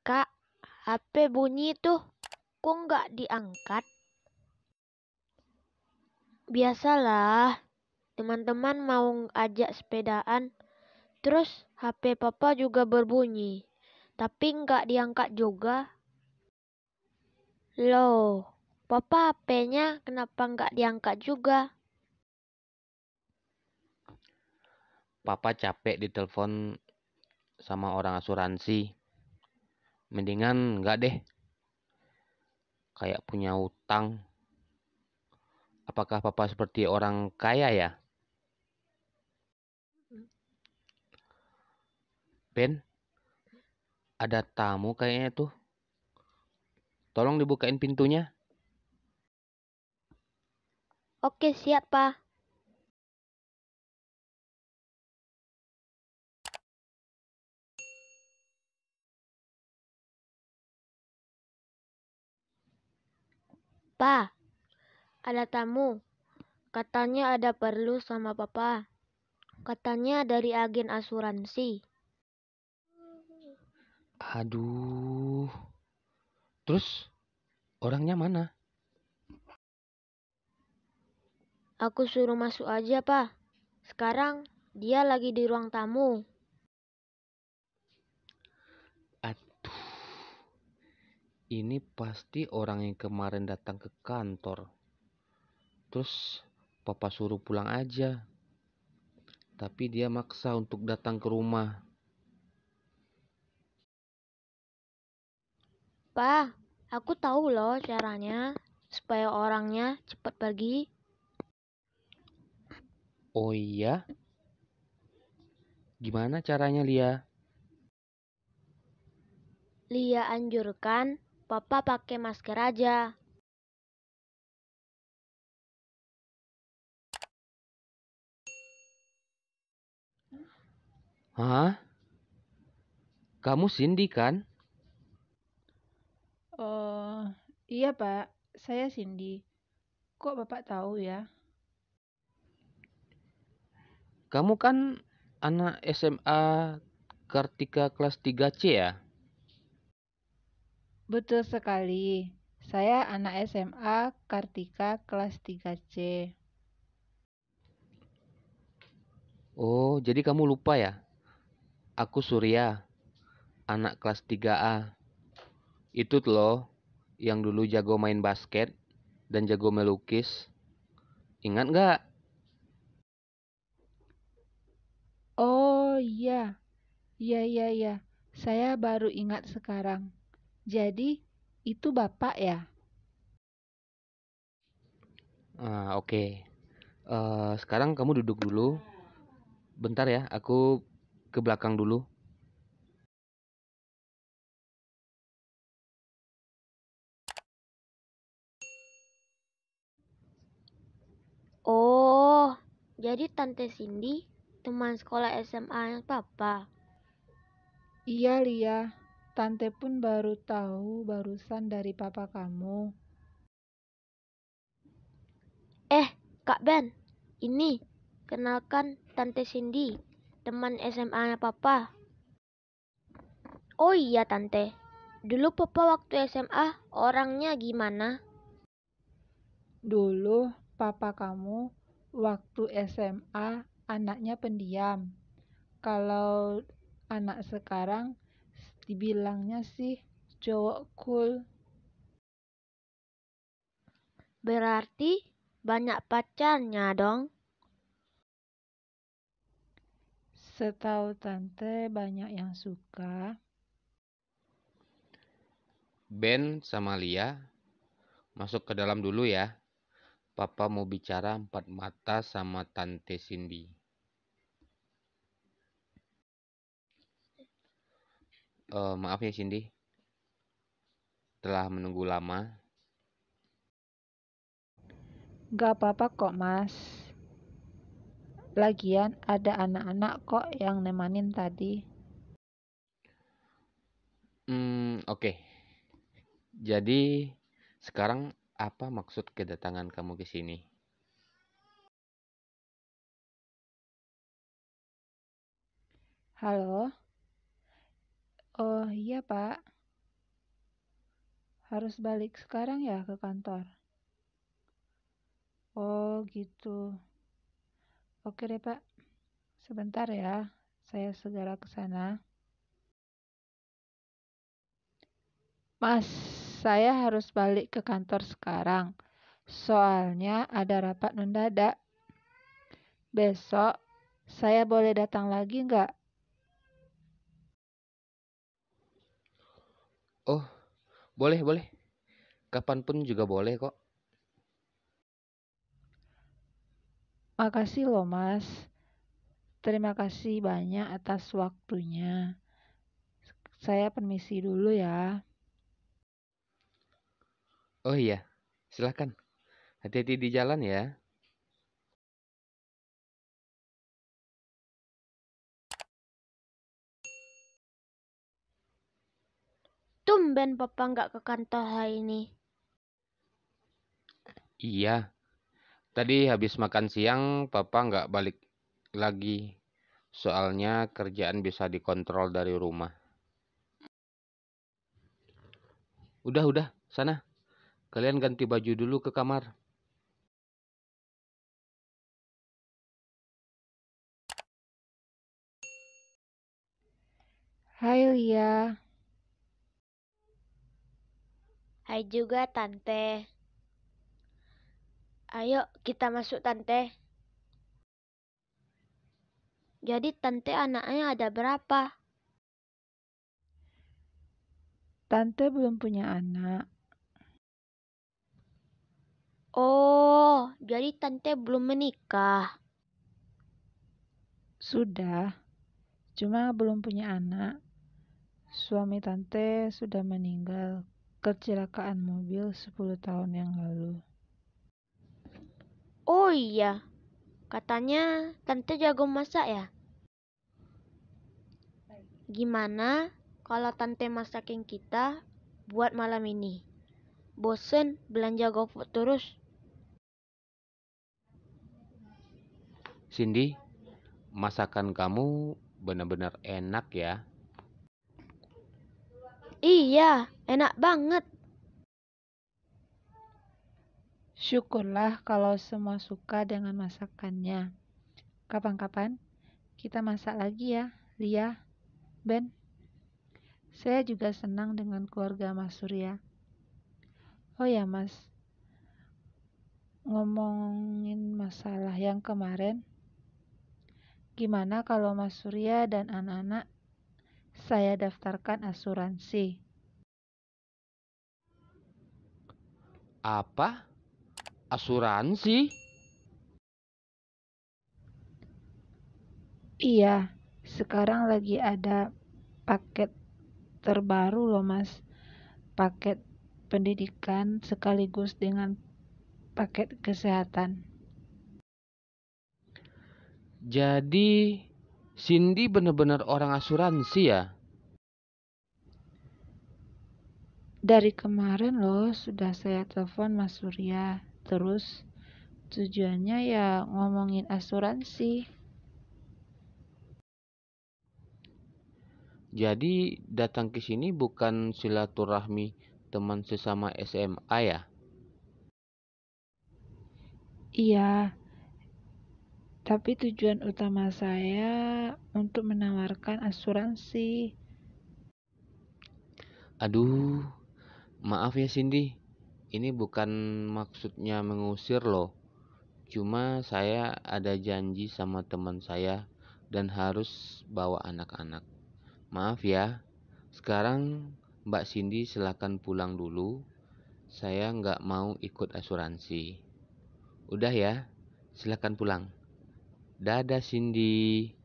Kak, HP bunyi tuh. Kok nggak diangkat? Biasalah, teman-teman mau ajak sepedaan. Terus HP papa juga berbunyi, tapi nggak diangkat juga. Loh, papa HP-nya kenapa nggak diangkat juga? Papa capek ditelepon sama orang asuransi mendingan nggak deh kayak punya utang apakah papa seperti orang kaya ya Ben ada tamu kayaknya tuh tolong dibukain pintunya oke siap pak Papa, ada tamu. Katanya ada perlu sama papa. Katanya dari agen asuransi. Aduh. Terus orangnya mana? Aku suruh masuk aja, Pak. Sekarang dia lagi di ruang tamu. ini pasti orang yang kemarin datang ke kantor. Terus papa suruh pulang aja. Tapi dia maksa untuk datang ke rumah. Pa, aku tahu loh caranya supaya orangnya cepat pergi. Oh iya? Gimana caranya, Lia? Lia anjurkan Papa pakai masker aja. Hah? Kamu Cindy kan? Oh, iya Pak. Saya Cindy. Kok Bapak tahu ya? Kamu kan anak SMA Kartika kelas 3C ya? Betul sekali. Saya anak SMA Kartika kelas 3C. Oh, jadi kamu lupa ya? Aku Surya, anak kelas 3A. Itu loh yang dulu jago main basket dan jago melukis. Ingat nggak? Oh iya, iya iya iya. Saya baru ingat sekarang. Jadi, itu Bapak ya? Ah, Oke, uh, sekarang kamu duduk dulu. Bentar ya, aku ke belakang dulu. Oh, jadi Tante Cindy teman sekolah sma yang Papa. Iya, Lia. Tante pun baru tahu barusan dari papa kamu. Eh, Kak Ben, ini kenalkan Tante Cindy, teman SMA-nya Papa. Oh iya, Tante. Dulu Papa waktu SMA orangnya gimana? Dulu Papa kamu waktu SMA anaknya pendiam. Kalau anak sekarang dibilangnya sih cowok cool. Berarti banyak pacarnya dong. Setahu tante banyak yang suka. Ben sama Lia, masuk ke dalam dulu ya. Papa mau bicara empat mata sama tante Cindy. Uh, maaf ya Cindy, telah menunggu lama. Gak apa-apa kok mas. Lagian ada anak-anak kok yang nemanin tadi. Hmm, oke. Okay. Jadi sekarang apa maksud kedatangan kamu ke sini? Halo? Oh iya, Pak. Harus balik sekarang ya ke kantor? Oh gitu. Oke deh, Pak. Sebentar ya, saya segera ke sana. Mas, saya harus balik ke kantor sekarang. Soalnya ada rapat mendadak. Besok saya boleh datang lagi nggak? Oh, boleh boleh. Kapanpun juga boleh kok. Makasih loh, Mas. Terima kasih banyak atas waktunya. Saya permisi dulu ya. Oh iya, silahkan. Hati-hati di jalan ya. Tumben papa nggak ke kantor hari ini. Iya. Tadi habis makan siang, papa nggak balik lagi. Soalnya kerjaan bisa dikontrol dari rumah. Udah, udah. Sana. Kalian ganti baju dulu ke kamar. Hai Lia. Hai juga Tante. Ayo kita masuk Tante. Jadi Tante anaknya ada berapa? Tante belum punya anak. Oh, jadi Tante belum menikah. Sudah, cuma belum punya anak. Suami Tante sudah meninggal kecelakaan mobil 10 tahun yang lalu. Oh iya, katanya tante jago masak ya? Gimana kalau tante masakin kita buat malam ini? Bosen belanja GoFood terus. Cindy, masakan kamu benar-benar enak ya. Iya, enak banget. Syukurlah kalau semua suka dengan masakannya. Kapan-kapan kita masak lagi ya, Lia, Ben. Saya juga senang dengan keluarga Mas Surya. Oh ya, Mas. Ngomongin masalah yang kemarin, gimana kalau Mas Surya dan anak-anak saya daftarkan asuransi. Apa? Asuransi? Iya, sekarang lagi ada paket terbaru loh mas. Paket pendidikan sekaligus dengan paket kesehatan. Jadi, Cindy benar-benar orang asuransi ya? Dari kemarin loh sudah saya telepon Mas Surya. Terus tujuannya ya ngomongin asuransi. Jadi datang ke sini bukan silaturahmi teman sesama SMA ya? Iya, tapi tujuan utama saya untuk menawarkan asuransi. Aduh, maaf ya Cindy. Ini bukan maksudnya mengusir loh. Cuma saya ada janji sama teman saya dan harus bawa anak-anak. Maaf ya. Sekarang Mbak Cindy silahkan pulang dulu. Saya nggak mau ikut asuransi. Udah ya, silahkan pulang. Dadah Cindy.